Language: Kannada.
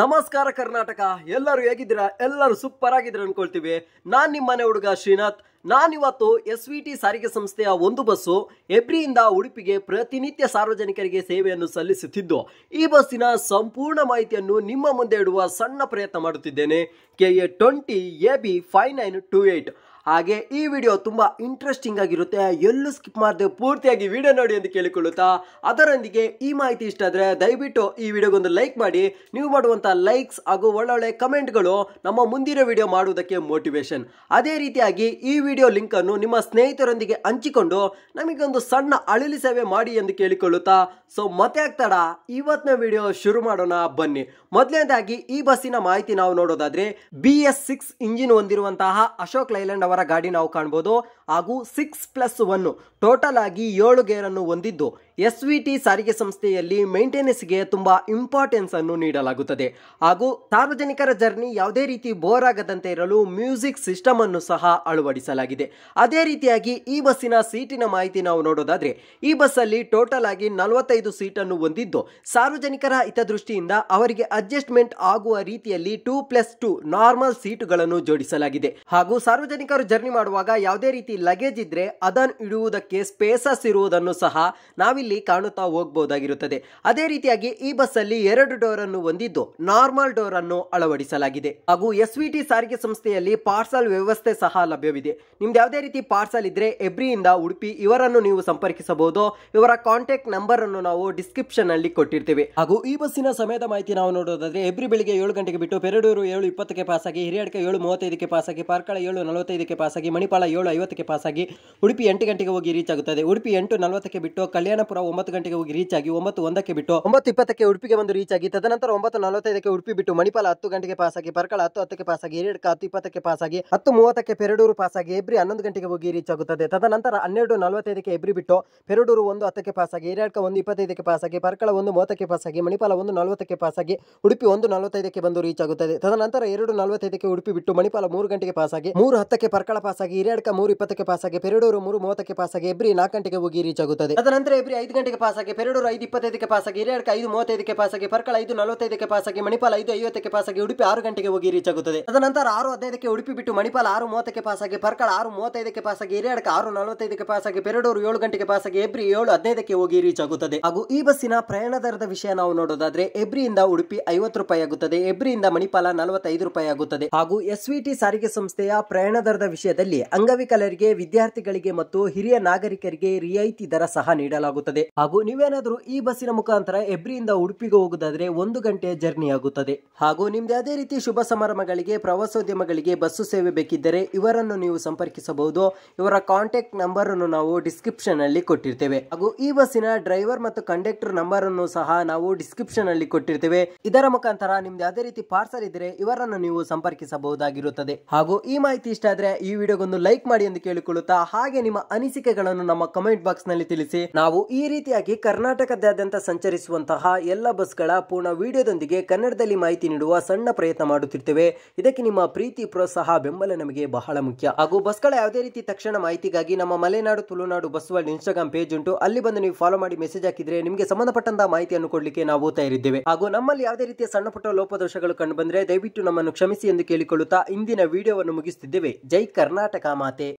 ನಮಸ್ಕಾರ ಕರ್ನಾಟಕ ಎಲ್ಲರೂ ಹೇಗಿದ್ದೀರಾ ಎಲ್ಲರೂ ಸೂಪರ್ ಆಗಿದ್ದೀರಾ ಅನ್ಕೊಳ್ತೀವಿ ನಾನು ಮನೆ ಹುಡುಗ ಶ್ರೀನಾಥ್ ನಾನಿವತ್ತು ಎಸ್ ವಿ ಟಿ ಸಾರಿಗೆ ಸಂಸ್ಥೆಯ ಒಂದು ಬಸ್ಸು ಎಬ್ರಿಯಿಂದ ಉಡುಪಿಗೆ ಪ್ರತಿನಿತ್ಯ ಸಾರ್ವಜನಿಕರಿಗೆ ಸೇವೆಯನ್ನು ಸಲ್ಲಿಸುತ್ತಿದ್ದು ಈ ಬಸ್ಸಿನ ಸಂಪೂರ್ಣ ಮಾಹಿತಿಯನ್ನು ನಿಮ್ಮ ಮುಂದೆ ಇಡುವ ಸಣ್ಣ ಪ್ರಯತ್ನ ಮಾಡುತ್ತಿದ್ದೇನೆ K A twenty A B five nine two eight ಹಾಗೆ ಈ ವಿಡಿಯೋ ತುಂಬ ಇಂಟ್ರೆಸ್ಟಿಂಗ್ ಆಗಿರುತ್ತೆ ಎಲ್ಲೂ ಸ್ಕಿಪ್ ಮಾಡದೆ ಪೂರ್ತಿಯಾಗಿ ವಿಡಿಯೋ ನೋಡಿ ಎಂದು ಕೇಳಿಕೊಳ್ಳುತ್ತಾ ಅದರೊಂದಿಗೆ ಈ ಮಾಹಿತಿ ಇಷ್ಟ ಆದರೆ ದಯವಿಟ್ಟು ಈ ವಿಡಿಯೋಗೊಂದು ಲೈಕ್ ಮಾಡಿ ನೀವು ಮಾಡುವಂಥ ಲೈಕ್ಸ್ ಹಾಗೂ ಒಳ್ಳೊಳ್ಳೆ ಕಮೆಂಟ್ಗಳು ನಮ್ಮ ಮುಂದಿನ ವಿಡಿಯೋ ಮಾಡುವುದಕ್ಕೆ ಮೋಟಿವೇಶನ್ ಅದೇ ರೀತಿಯಾಗಿ ಈ ವಿಡಿಯೋ ಲಿಂಕನ್ನು ನಿಮ್ಮ ಸ್ನೇಹಿತರೊಂದಿಗೆ ಹಂಚಿಕೊಂಡು ನಮಗೊಂದು ಸಣ್ಣ ಅಳಿಲಿ ಸೇವೆ ಮಾಡಿ ಎಂದು ಕೇಳಿಕೊಳ್ಳುತ್ತಾ ಸೊ ಮತ್ತೆ ಆಗ್ತಾಡ ಇವತ್ತಿನ ವಿಡಿಯೋ ಶುರು ಮಾಡೋಣ ಬನ್ನಿ ಮೊದಲನೇದಾಗಿ ಈ ಬಸ್ಸಿನ ಮಾಹಿತಿ ನಾವು ನೋಡೋದಾದ್ರೆ ಬಿ ಎಸ್ ಸಿಕ್ಸ್ ಇಂಜಿನ್ ಹೊಂದಿರುವಂತಹ ಅಶೋಕ್ ಲೈಲ್ಯಾಂಡ್ ಅವರ ಗಾಡಿ ನಾವು ಕಾಣ್ಬೋದು ಹಾಗೂ ಸಿಕ್ಸ್ ಪ್ಲಸ್ ಒನ್ ಟೋಟಲ್ ಆಗಿ ಏಳು ಗೇರನ್ನು ಹೊಂದಿದ್ದು ಎಸ್ ವಿ ಟಿ ಸಾರಿಗೆ ಸಂಸ್ಥೆಯಲ್ಲಿ ಮೇಂಟೆನೆನ್ಸ್ಗೆ ತುಂಬ ಇಂಪಾರ್ಟೆನ್ಸ್ ಅನ್ನು ನೀಡಲಾಗುತ್ತದೆ ಹಾಗೂ ಸಾರ್ವಜನಿಕರ ಜರ್ನಿ ಯಾವುದೇ ರೀತಿ ಬೋರ್ ಆಗದಂತೆ ಇರಲು ಮ್ಯೂಸಿಕ್ ಸಿಸ್ಟಮ್ ಅನ್ನು ಸಹ ಅಳವಡಿಸಲಾಗಿದೆ ಅದೇ ರೀತಿಯಾಗಿ ಈ ಬಸ್ಸಿನ ಸೀಟಿನ ಮಾಹಿತಿ ನಾವು ನೋಡೋದಾದ್ರೆ ಈ ಬಸ್ಸಲ್ಲಿ ಟೋಟಲ್ ಆಗಿ ನಲವತ್ತೈದು ಸೀಟನ್ನು ಹೊಂದಿದ್ದು ಸಾರ್ವಜನಿಕರ ಹಿತದೃಷ್ಟಿಯಿಂದ ಅವರಿಗೆ ಅಡ್ಜಸ್ಟ್ಮೆಂಟ್ ಆಗುವ ರೀತಿಯಲ್ಲಿ ಟೂ ಪ್ಲಸ್ ಟೂ ನಾರ್ಮಲ್ ಸೀಟುಗಳನ್ನು ಜೋಡಿಸಲಾಗಿದೆ ಹಾಗೂ ಸಾರ್ವಜನಿಕರು ಜರ್ನಿ ಮಾಡುವಾಗ ಯಾವುದೇ ರೀತಿ ಲಗೇಜ್ ಇದ್ರೆ ಅದನ್ನು ಇಡುವುದಕ್ಕೆ ಸ್ಪೇಸಸ್ ಇರುವುದನ್ನು ಸಹ ನಾವಿಲ್ಲಿ ನಾವಿಲ್ಲಿ ಕಾಣುತ್ತಾ ಹೋಗಬಹುದಾಗಿರುತ್ತದೆ ಅದೇ ರೀತಿಯಾಗಿ ಈ ಬಸ್ ಅಲ್ಲಿ ಎರಡು ಡೋರ್ ಅನ್ನು ಹೊಂದಿದ್ದು ನಾರ್ಮಲ್ ಡೋರ್ ಅನ್ನು ಅಳವಡಿಸಲಾಗಿದೆ ಹಾಗೂ ಎಸ್ ವಿ ಟಿ ಸಾರಿಗೆ ಸಂಸ್ಥೆಯಲ್ಲಿ ಪಾರ್ಸಲ್ ವ್ಯವಸ್ಥೆ ಸಹ ಲಭ್ಯವಿದೆ ನಿಮ್ದು ಯಾವುದೇ ರೀತಿ ಪಾರ್ಸಲ್ ಇದ್ರೆ ಎಬ್ರಿಯಿಂದ ಉಡುಪಿ ಇವರನ್ನು ನೀವು ಸಂಪರ್ಕಿಸಬಹುದು ಇವರ ಕಾಂಟ್ಯಾಕ್ಟ್ ನಂಬರ್ ಅನ್ನು ನಾವು ಡಿಸ್ಕ್ರಿಪ್ಷನ್ ಅಲ್ಲಿ ಕೊಟ್ಟಿರ್ತೇವೆ ಹಾಗೂ ಈ ಬಸ್ಸಿನ ಸಮಯದ ಮಾಹಿತಿ ನಾವು ನೋಡೋದಾದ್ರೆ ಎಬ್ರಿ ಬೆಳಿಗ್ಗೆ ಏಳು ಗಂಟೆಗೆ ಬಿಟ್ಟು ಪೆರಡೂರು ಏಳು ಇಪ್ಪತ್ತಕ್ಕೆ ಪಾಸಾಗಿ ಹಿರಿಯಡ್ಕ ಏಳು ಮೂವತ್ತೈದಕ್ಕೆ ಆಗಿ ಪಾರ್ಕಳ ಏಳು ನಲವತ್ತೈದಕ್ಕೆ ಆಗಿ ಮಣಿಪಾಲ ಏಳು ಐವತ್ತಕ್ಕೆ ಆಗಿ ಉಡುಪಿ ಎಂಟು ಗಂಟೆಗೆ ಹೋಗಿ ರೀಚ್ ಆಗುತ್ತದೆ ಉಡುಪಿ ಎಂಟು ನಲವತ್ತಕ್ಕೆ ಬಿಟ್ಟು ಕಲ್ಯಾಣ ಬಿಜಾಪುರ ಒಂಬತ್ತು ಗಂಟೆಗೆ ಹೋಗಿ ರೀಚ್ ಆಗಿ ಒಂಬತ್ತು ಒಂದಕ್ಕೆ ಬಿಟ್ಟು ಒಂಬತ್ತು ಇಪ್ಪತ್ತಕ್ಕೆ ಉಡುಪಿಗೆ ಬಂದು ರೀಚ್ ಆಗಿ ತದನಂತರ ಒಂಬತ್ತು ನಲವತ್ತೈದಕ್ಕೆ ಉಡುಪಿ ಬಿಟ್ಟು ಮಣಿಪಾಲ ಹತ್ತು ಗಂಟೆಗೆ ಪಾಸ್ ಆಗಿ ಪರ್ಕಳ ಹತ್ತು ಹತ್ತಕ್ಕೆ ಪಾಸ್ ಆಗಿ ಎರಡಕ್ಕೆ ಹತ್ತು ಇಪ್ಪತ್ತಕ್ಕೆ ಪಾಸ್ ಆಗಿ ಹತ್ತು ಮೂವತ್ತಕ್ಕೆ ಪೆರಡೂರು ಪಾಸ್ ಆಗಿ ಎಬ್ರಿ ಹನ್ನೊಂದು ಗಂಟೆಗೆ ಹೋಗಿ ರೀಚ್ ಆಗುತ್ತದೆ ತದನಂತರ ಹನ್ನೆರಡು ನಲವತ್ತೈದಕ್ಕೆ ಎಬ್ರಿ ಬಿಟ್ಟು ಪೆರಡೂರು ಒಂದು ಹತ್ತಕ್ಕೆ ಪಾಸ್ ಆಗಿ ಎರಡಕ್ಕೆ ಒಂದು ಇಪ್ಪತ್ತೈದಕ್ಕೆ ಪಾಸ್ ಆಗಿ ಪರ್ಕಳ ಒಂದು ಮೂವತ್ತಕ್ಕೆ ಪಾಸ್ ಆಗಿ ಮಣಿಪಾಲ ಒಂದು ನಲವತ್ತಕ್ಕೆ ಪಾಸ್ ಆಗಿ ಉಡುಪಿ ಒಂದು ನಲವತ್ತೈದಕ್ಕೆ ಬಂದು ರೀಚ್ ಆಗುತ್ತದೆ ತದನಂತರ ಎರಡು ನಲವತ್ತೈದಕ್ಕೆ ಉಡುಪಿ ಬಿಟ್ಟು ಮಣಿಪಾಲ ಮೂರು ಗಂಟೆಗೆ ಪಾಸ್ ಆಗಿ ಮೂರು ಹತ್ತಕ್ಕೆ ಪರ್ಕಳ ಪಾಸ್ ಆಗಿ ಎರಡಕ್ಕೆ ಮೂರು ಇಪ್ಪತ್ತಕ್ಕೆ ಪಾಸ್ ಆಗಿ ಪೆರಡೂರು ಮೂರು ಮೂವತ್ತಕ್ಕೆ ಪಾಸ್ ಆಗಿ ಎಬ್ರಿ ನಾಲ್ಕು ಗಂಟೆಗೆ ಹೋಗಿ ರೀಚ್ ಆಗುತ್ತದೆ ತದನಂತರ ಎಬ್ರಿ ಐದು ಗಂಟೆಗೆ ಪಾಸಾಗಿ ಪೆರಡೂರು ಐದು ಇಪ್ಪತ್ತೈದಕ್ಕೆ ಪಾಸಾಗಿ ಹಿರಿಯಡ್ಕ ಐದು ಮೂವತ್ತೈದಕ್ಕೆ ಪಾಸಾಗಿ ಪರ್ಕಳ ಐದು ನಲವತ್ತೈದಕ್ಕೆ ಪಾಸಾಗಿ ಮಣಿಪಾಲ್ ಐದು ಐವತ್ತಕ್ಕೆ ಪಾಸಾಗಿ ಉಡುಪಿ ಆರು ಗಂಟೆಗೆ ಹೋಗಿ ರೀಚ್ ಆಗುತ್ತದೆ ತದನಂತರ ಆರು ಹದಿನೈದಕ್ಕೆ ಉಡುಪಿ ಬಿಟ್ಟು ಮಣಿಪಾಲ್ ಆರು ಮೂವತ್ತಕ್ಕೆ ಪಾಸಾಗಿ ಪರ್ಕಳ ಆರು ಮೂವತ್ತೈದಕ್ಕೆ ಪಾಸಾಗಿ ಹಿರಿಯಡ್ಕ ಆರು ನಲವತ್ತೈದಕ್ಕೆ ಪಾಸಾಗಿ ಪೆರಡೂರು ಏಳು ಗಂಟೆಗೆ ಪಾಸಾಗಿ ಎಬ್ರಿ ಏಳು ಹದಿನೈದಕ್ಕೆ ಹೋಗಿ ರೀಚ್ ಆಗುತ್ತದೆ ಹಾಗೂ ಈ ಬಸ್ಸಿನ ಪ್ರಯಾಣ ದರದ ವಿಷಯ ನಾವು ನೋಡೋದಾದ್ರೆ ಎಬ್ರಿಯಿಂದ ಉಡುಪಿ ಐವತ್ತು ರೂಪಾಯಿ ಆಗುತ್ತದೆ ಎಬ್ರಿಯಿಂದ ಮಣಿಪಾಲ ನಲವತ್ತೈದು ರೂಪಾಯಿ ಆಗುತ್ತದೆ ಹಾಗೂ ಎಸ್ವಿಟಿ ಸಾರಿಗೆ ಸಂಸ್ಥೆಯ ಪ್ರಯಾಣ ದರದ ವಿಷಯದಲ್ಲಿ ಅಂಗವಿಕಲರಿಗೆ ವಿದ್ಯಾರ್ಥಿಗಳಿಗೆ ಮತ್ತು ಹಿರಿಯ ನಾಗರಿಕರಿಗೆ ರಿಯಾಯಿತಿ ದರ ಸಹ ನೀಡಲಾಗುತ್ತದೆ ಆಗುತ್ತದೆ ಹಾಗೂ ನೀವೇನಾದರೂ ಈ ಬಸ್ಸಿನ ಮುಖಾಂತರ ಎಬ್ರಿಯಿಂದ ಉಡುಪಿಗೆ ಹೋಗುವುದಾದ್ರೆ ಒಂದು ಗಂಟೆ ಜರ್ನಿ ಆಗುತ್ತದೆ ಹಾಗೂ ನಿಮ್ದು ಅದೇ ರೀತಿ ಶುಭ ಸಮಾರಂಭಗಳಿಗೆ ಪ್ರವಾಸೋದ್ಯಮಗಳಿಗೆ ಬಸ್ಸು ಸೇವೆ ಬೇಕಿದ್ದರೆ ಇವರನ್ನು ನೀವು ಸಂಪರ್ಕಿಸಬಹುದು ಇವರ ಕಾಂಟ್ಯಾಕ್ಟ್ ನಂಬರ್ ಅನ್ನು ನಾವು ಡಿಸ್ಕ್ರಿಪ್ಷನ್ ಅಲ್ಲಿ ಕೊಟ್ಟಿರ್ತೇವೆ ಹಾಗೂ ಈ ಬಸ್ಸಿನ ಡ್ರೈವರ್ ಮತ್ತು ಕಂಡಕ್ಟರ್ ನಂಬರ್ ಅನ್ನು ಸಹ ನಾವು ಡಿಸ್ಕ್ರಿಪ್ಷನ್ ಅಲ್ಲಿ ಕೊಟ್ಟಿರ್ತೇವೆ ಇದರ ಮುಖಾಂತರ ನಿಮ್ದು ಯಾವುದೇ ರೀತಿ ಪಾರ್ಸಲ್ ಇದ್ರೆ ಇವರನ್ನು ನೀವು ಸಂಪರ್ಕಿಸಬಹುದಾಗಿರುತ್ತದೆ ಹಾಗೂ ಈ ಮಾಹಿತಿ ಇಷ್ಟ ಆದ್ರೆ ಈ ವಿಡಿಯೋಗೊಂದು ಲೈಕ್ ಮಾಡಿ ಎಂದು ಕೇಳಿಕೊಳ್ಳುತ್ತಾ ಹಾಗೆ ನಿಮ್ಮ ಅನಿಸಿಕೆಗಳನ್ನು ನಮ್ಮ ಕಮೆಂಟ್ ಬಾಕ್ಸ್ ನಲ್ಲಿ ತಿಳಿಸಿ ನಾವು ಈ ಈ ರೀತಿಯಾಗಿ ಕರ್ನಾಟಕದಾದ್ಯಂತ ಸಂಚರಿಸುವಂತಹ ಎಲ್ಲ ಬಸ್ಗಳ ಪೂರ್ಣ ವಿಡಿಯೋದೊಂದಿಗೆ ಕನ್ನಡದಲ್ಲಿ ಮಾಹಿತಿ ನೀಡುವ ಸಣ್ಣ ಪ್ರಯತ್ನ ಮಾಡುತ್ತಿರ್ತೇವೆ ಇದಕ್ಕೆ ನಿಮ್ಮ ಪ್ರೀತಿ ಪ್ರೋತ್ಸಾಹ ಬೆಂಬಲ ನಮಗೆ ಬಹಳ ಮುಖ್ಯ ಹಾಗೂ ಬಸ್ಗಳ ಯಾವುದೇ ರೀತಿ ತಕ್ಷಣ ಮಾಹಿತಿಗಾಗಿ ನಮ್ಮ Malenadu Tulunadu bus world Instagram page ಉಂಟು ಅಲ್ಲಿ ಬಂದು ನೀವು ಫಾಲೋ ಮಾಡಿ ಮೆಸೇಜ್ ಹಾಕಿದ್ರೆ ನಿಮಗೆ ಸಂಬಂಧಪಟ್ಟಂತಹ ಮಾಹಿತಿಯನ್ನು ಕೊಡಲಿಕ್ಕೆ ನಾವು ತಯಾರಿದ್ದೇವೆ ಹಾಗೂ ನಮ್ಮಲ್ಲಿ ಯಾವುದೇ ರೀತಿಯ ಸಣ್ಣ ಪುಟ್ಟ ಲೋಪದೋಷಗಳು ಕಂಡು ಬಂದರೆ ದಯವಿಟ್ಟು ನಮ್ಮನ್ನು ಕ್ಷಮಿಸಿ ಎಂದು ಕೇಳಿಕೊಳ್ಳುತ್ತಾ ಇಂದಿನ ವಿಡಿಯೋವನ್ನು ಮುಗಿಸುತ್ತಿದ್ದೇವೆ ಜೈ ಕರ್ನಾಟಕ ಮಾತೆ